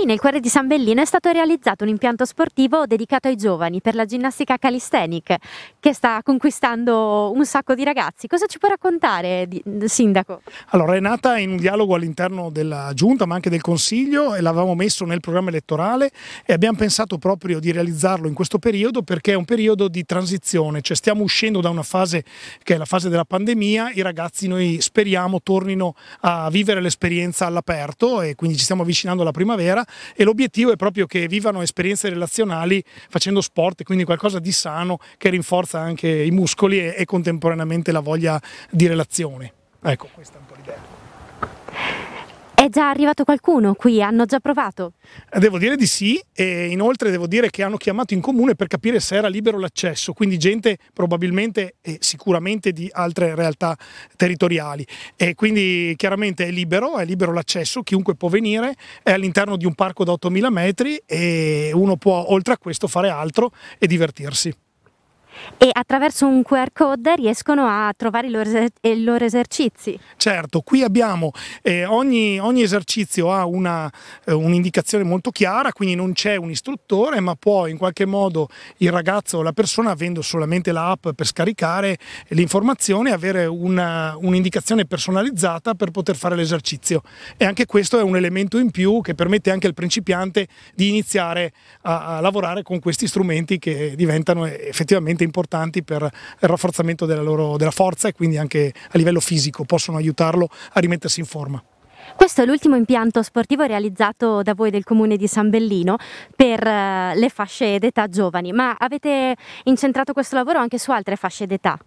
Qui nel cuore di San Bellino è stato realizzato un impianto sportivo dedicato ai giovani per la ginnastica calisthenic che sta conquistando un sacco di ragazzi. Cosa ci può raccontare, mm, Sindaco? Allora, è nata in un dialogo all'interno della Giunta ma anche del Consiglio e l'avevamo messo nel programma elettorale e abbiamo pensato proprio di realizzarlo in questo periodo perché è un periodo di transizione, cioè stiamo uscendo da una fase che è la fase della pandemia, i ragazzi noi speriamo tornino a vivere l'esperienza all'aperto e quindi ci stiamo avvicinando alla primavera e l'obiettivo è proprio che vivano esperienze relazionali facendo sport, quindi qualcosa di sano che rinforza anche i muscoli e, e contemporaneamente la voglia di relazione. Ecco, questa è un po' l'idea. È già arrivato qualcuno qui? Hanno già provato? Devo dire di sì e inoltre devo dire che hanno chiamato in comune per capire se era libero l'accesso, quindi gente probabilmente e sicuramente di altre realtà territoriali e quindi chiaramente è libero, è libero l'accesso, chiunque può venire, è all'interno di un parco da 8000 metri e uno può oltre a questo fare altro e divertirsi e attraverso un QR code riescono a trovare i loro, eser- i loro esercizi. Certo, qui abbiamo eh, ogni, ogni, esercizio ha una, eh, un'indicazione molto chiara, quindi non c'è un istruttore, ma può in qualche modo il ragazzo o la persona, avendo solamente l'app per scaricare le informazioni, avere una, un'indicazione personalizzata per poter fare l'esercizio. E anche questo è un elemento in più che permette anche al principiante di iniziare a, a lavorare con questi strumenti che diventano effettivamente importanti importanti per il rafforzamento della, loro, della forza e quindi anche a livello fisico possono aiutarlo a rimettersi in forma. Questo è l'ultimo impianto sportivo realizzato da voi del comune di San Bellino per eh, le fasce d'età giovani, ma avete incentrato questo lavoro anche su altre fasce d'età?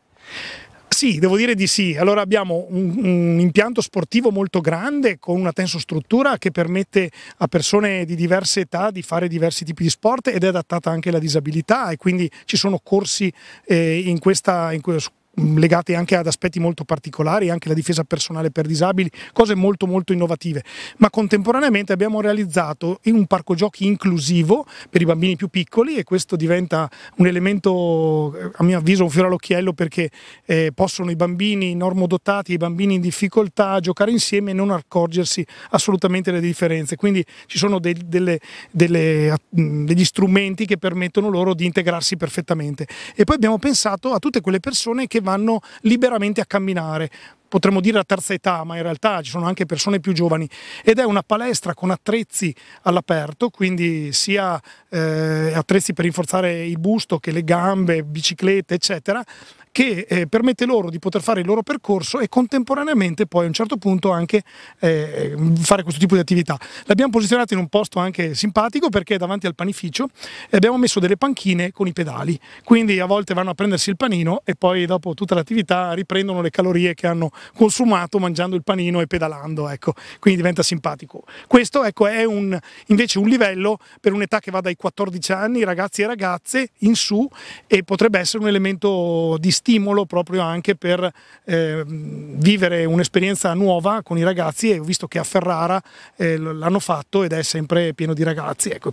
Sì, devo dire di sì. Allora abbiamo un, un impianto sportivo molto grande con una tensostruttura che permette a persone di diverse età di fare diversi tipi di sport ed è adattata anche alla disabilità e quindi ci sono corsi eh, in questa, in que, legate anche ad aspetti molto particolari, anche la difesa personale per disabili, cose molto molto innovative, ma contemporaneamente abbiamo realizzato un parco giochi inclusivo per i bambini più piccoli e questo diventa un elemento eh, a mio avviso un fiore all'occhiello perché eh, possono i bambini normodotati, i bambini in difficoltà giocare insieme e non accorgersi assolutamente delle differenze, quindi ci sono dei, delle, delle, degli strumenti che permettono loro di integrarsi perfettamente e poi abbiamo pensato a tutte quelle persone che vanno liberamente a camminare potremmo dire a terza età, ma in realtà ci sono anche persone più giovani, ed è una palestra con attrezzi all'aperto, quindi sia eh, attrezzi per rinforzare il busto che le gambe, biciclette, eccetera, che eh, permette loro di poter fare il loro percorso e contemporaneamente poi a un certo punto anche eh, eh fare questo tipo di attività. L'abbiamo posizionato in un posto anche simpatico perché davanti al panificio e abbiamo messo delle panchine con i pedali, quindi a volte vanno a prendersi il panino e poi dopo tutta l'attività riprendono le calorie che hanno consumato mangiando il panino e pedalando, ecco, quindi diventa simpatico. Questo ecco, è un, invece un livello per un'età che va dai 14 anni, ragazzi e ragazze in su e potrebbe essere un elemento di stimolo proprio anche per eh, vivere un'esperienza nuova con i ragazzi e ho visto che a Ferrara eh, l'hanno fatto ed è sempre pieno di ragazzi. Ecco.